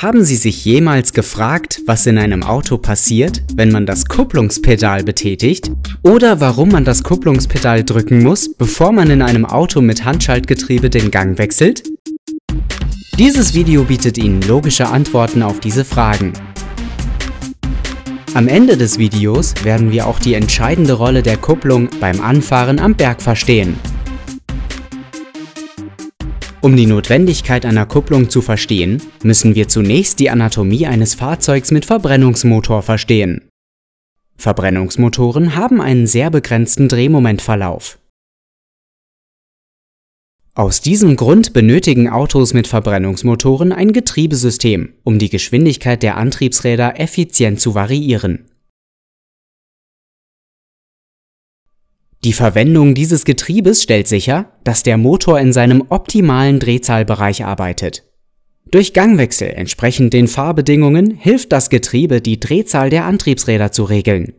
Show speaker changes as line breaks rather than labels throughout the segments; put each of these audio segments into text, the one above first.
Haben Sie sich jemals gefragt, was in einem Auto passiert, wenn man das Kupplungspedal betätigt? Oder warum man das Kupplungspedal drücken muss, bevor man in einem Auto mit Handschaltgetriebe den Gang wechselt? Dieses Video bietet Ihnen logische Antworten auf diese Fragen. Am Ende des Videos werden wir auch die entscheidende Rolle der Kupplung beim Anfahren am Berg verstehen. Um die Notwendigkeit einer Kupplung zu verstehen, müssen wir zunächst die Anatomie eines Fahrzeugs mit Verbrennungsmotor verstehen. Verbrennungsmotoren haben einen sehr begrenzten Drehmomentverlauf. Aus diesem Grund benötigen Autos mit Verbrennungsmotoren ein Getriebesystem, um die Geschwindigkeit der Antriebsräder effizient zu variieren. Die Verwendung dieses Getriebes stellt sicher, dass der Motor in seinem optimalen Drehzahlbereich arbeitet. Durch Gangwechsel entsprechend den Fahrbedingungen hilft das Getriebe, die Drehzahl der Antriebsräder zu regeln.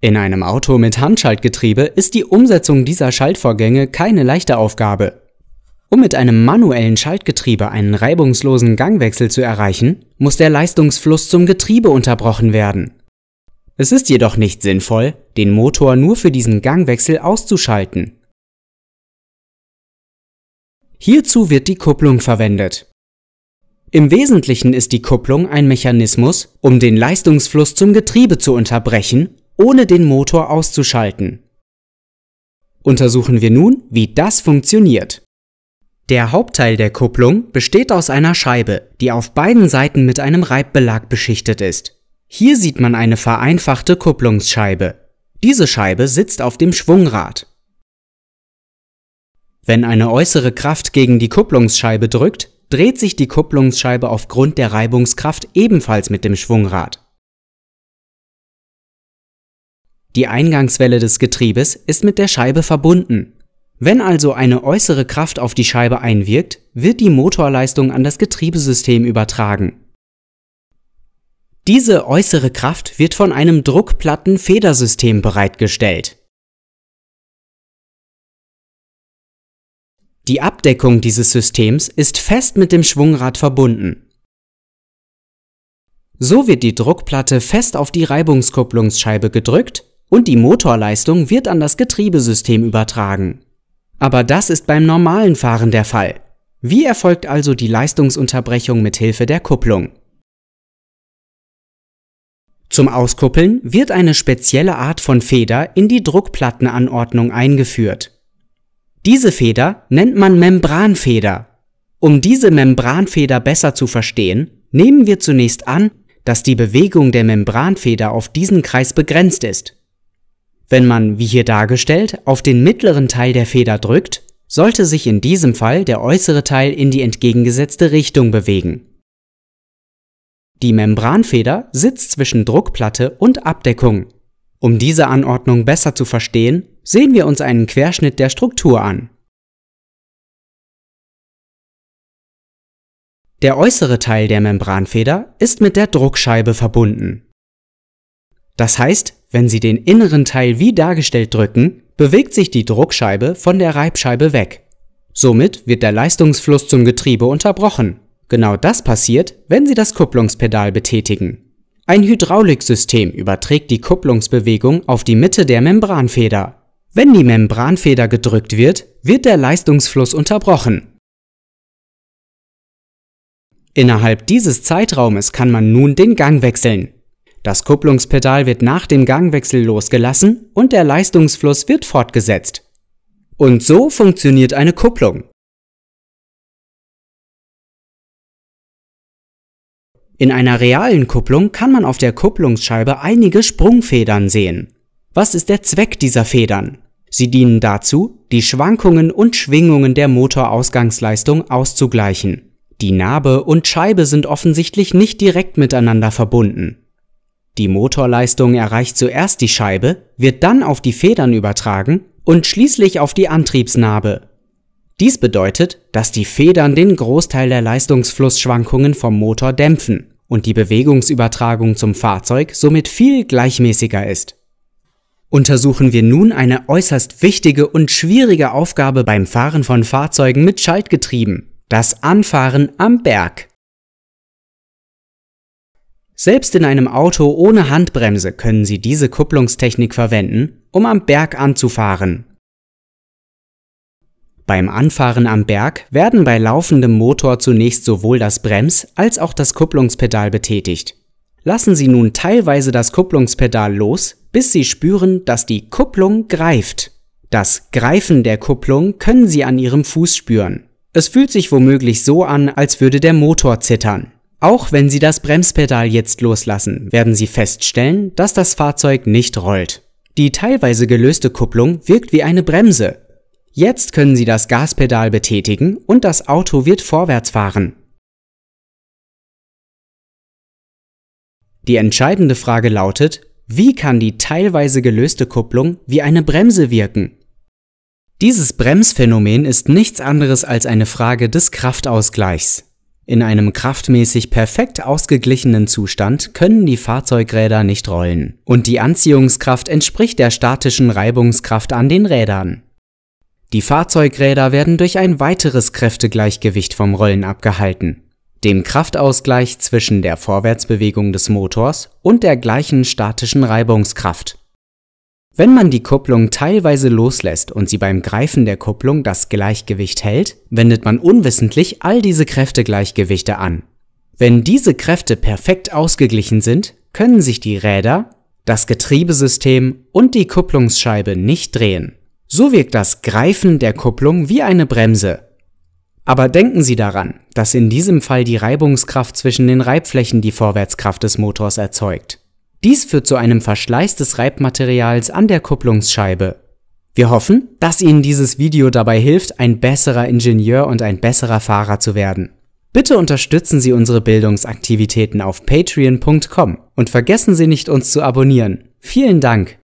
In einem Auto mit Handschaltgetriebe ist die Umsetzung dieser Schaltvorgänge keine leichte Aufgabe. Um mit einem manuellen Schaltgetriebe einen reibungslosen Gangwechsel zu erreichen, muss der Leistungsfluss zum Getriebe unterbrochen werden. Es ist jedoch nicht sinnvoll, den Motor nur für diesen Gangwechsel auszuschalten. Hierzu wird die Kupplung verwendet. Im Wesentlichen ist die Kupplung ein Mechanismus, um den Leistungsfluss zum Getriebe zu unterbrechen, ohne den Motor auszuschalten. Untersuchen wir nun, wie das funktioniert. Der Hauptteil der Kupplung besteht aus einer Scheibe, die auf beiden Seiten mit einem Reibbelag beschichtet ist. Hier sieht man eine vereinfachte Kupplungsscheibe. Diese Scheibe sitzt auf dem Schwungrad. Wenn eine äußere Kraft gegen die Kupplungsscheibe drückt, dreht sich die Kupplungsscheibe aufgrund der Reibungskraft ebenfalls mit dem Schwungrad. Die Eingangswelle des Getriebes ist mit der Scheibe verbunden. Wenn also eine äußere Kraft auf die Scheibe einwirkt, wird die Motorleistung an das Getriebesystem übertragen. Diese äußere Kraft wird von einem Druckplatten-Federsystem bereitgestellt. Die Abdeckung dieses Systems ist fest mit dem Schwungrad verbunden. So wird die Druckplatte fest auf die Reibungskupplungsscheibe gedrückt und die Motorleistung wird an das Getriebesystem übertragen. Aber das ist beim normalen Fahren der Fall. Wie erfolgt also die Leistungsunterbrechung mit Hilfe der Kupplung? Zum Auskuppeln wird eine spezielle Art von Feder in die Druckplattenanordnung eingeführt. Diese Feder nennt man Membranfeder. Um diese Membranfeder besser zu verstehen, nehmen wir zunächst an, dass die Bewegung der Membranfeder auf diesen Kreis begrenzt ist. Wenn man, wie hier dargestellt, auf den mittleren Teil der Feder drückt, sollte sich in diesem Fall der äußere Teil in die entgegengesetzte Richtung bewegen. Die Membranfeder sitzt zwischen Druckplatte und Abdeckung. Um diese Anordnung besser zu verstehen, sehen wir uns einen Querschnitt der Struktur an. Der äußere Teil der Membranfeder ist mit der Druckscheibe verbunden. Das heißt, wenn Sie den inneren Teil wie dargestellt drücken, bewegt sich die Druckscheibe von der Reibscheibe weg. Somit wird der Leistungsfluss zum Getriebe unterbrochen. Genau das passiert, wenn Sie das Kupplungspedal betätigen. Ein Hydrauliksystem überträgt die Kupplungsbewegung auf die Mitte der Membranfeder. Wenn die Membranfeder gedrückt wird, wird der Leistungsfluss unterbrochen. Innerhalb dieses Zeitraumes kann man nun den Gang wechseln. Das Kupplungspedal wird nach dem Gangwechsel losgelassen und der Leistungsfluss wird fortgesetzt. Und so funktioniert eine Kupplung. In einer realen Kupplung kann man auf der Kupplungsscheibe einige Sprungfedern sehen. Was ist der Zweck dieser Federn? Sie dienen dazu, die Schwankungen und Schwingungen der Motorausgangsleistung auszugleichen. Die Narbe und Scheibe sind offensichtlich nicht direkt miteinander verbunden. Die Motorleistung erreicht zuerst die Scheibe, wird dann auf die Federn übertragen und schließlich auf die Antriebsnarbe. Dies bedeutet, dass die Federn den Großteil der Leistungsflussschwankungen vom Motor dämpfen und die Bewegungsübertragung zum Fahrzeug somit viel gleichmäßiger ist. Untersuchen wir nun eine äußerst wichtige und schwierige Aufgabe beim Fahren von Fahrzeugen mit Schaltgetrieben, das Anfahren am Berg. Selbst in einem Auto ohne Handbremse können Sie diese Kupplungstechnik verwenden, um am Berg anzufahren. Beim Anfahren am Berg werden bei laufendem Motor zunächst sowohl das Brems- als auch das Kupplungspedal betätigt. Lassen Sie nun teilweise das Kupplungspedal los, bis Sie spüren, dass die Kupplung greift. Das Greifen der Kupplung können Sie an Ihrem Fuß spüren. Es fühlt sich womöglich so an, als würde der Motor zittern. Auch wenn Sie das Bremspedal jetzt loslassen, werden Sie feststellen, dass das Fahrzeug nicht rollt. Die teilweise gelöste Kupplung wirkt wie eine Bremse, Jetzt können Sie das Gaspedal betätigen und das Auto wird vorwärts fahren. Die entscheidende Frage lautet, wie kann die teilweise gelöste Kupplung wie eine Bremse wirken? Dieses Bremsphänomen ist nichts anderes als eine Frage des Kraftausgleichs. In einem kraftmäßig perfekt ausgeglichenen Zustand können die Fahrzeugräder nicht rollen. Und die Anziehungskraft entspricht der statischen Reibungskraft an den Rädern. Die Fahrzeugräder werden durch ein weiteres Kräftegleichgewicht vom Rollen abgehalten, dem Kraftausgleich zwischen der Vorwärtsbewegung des Motors und der gleichen statischen Reibungskraft. Wenn man die Kupplung teilweise loslässt und sie beim Greifen der Kupplung das Gleichgewicht hält, wendet man unwissentlich all diese Kräftegleichgewichte an. Wenn diese Kräfte perfekt ausgeglichen sind, können sich die Räder, das Getriebesystem und die Kupplungsscheibe nicht drehen. So wirkt das Greifen der Kupplung wie eine Bremse. Aber denken Sie daran, dass in diesem Fall die Reibungskraft zwischen den Reibflächen die Vorwärtskraft des Motors erzeugt. Dies führt zu einem Verschleiß des Reibmaterials an der Kupplungsscheibe. Wir hoffen, dass Ihnen dieses Video dabei hilft, ein besserer Ingenieur und ein besserer Fahrer zu werden. Bitte unterstützen Sie unsere Bildungsaktivitäten auf patreon.com und vergessen Sie nicht, uns zu abonnieren. Vielen Dank!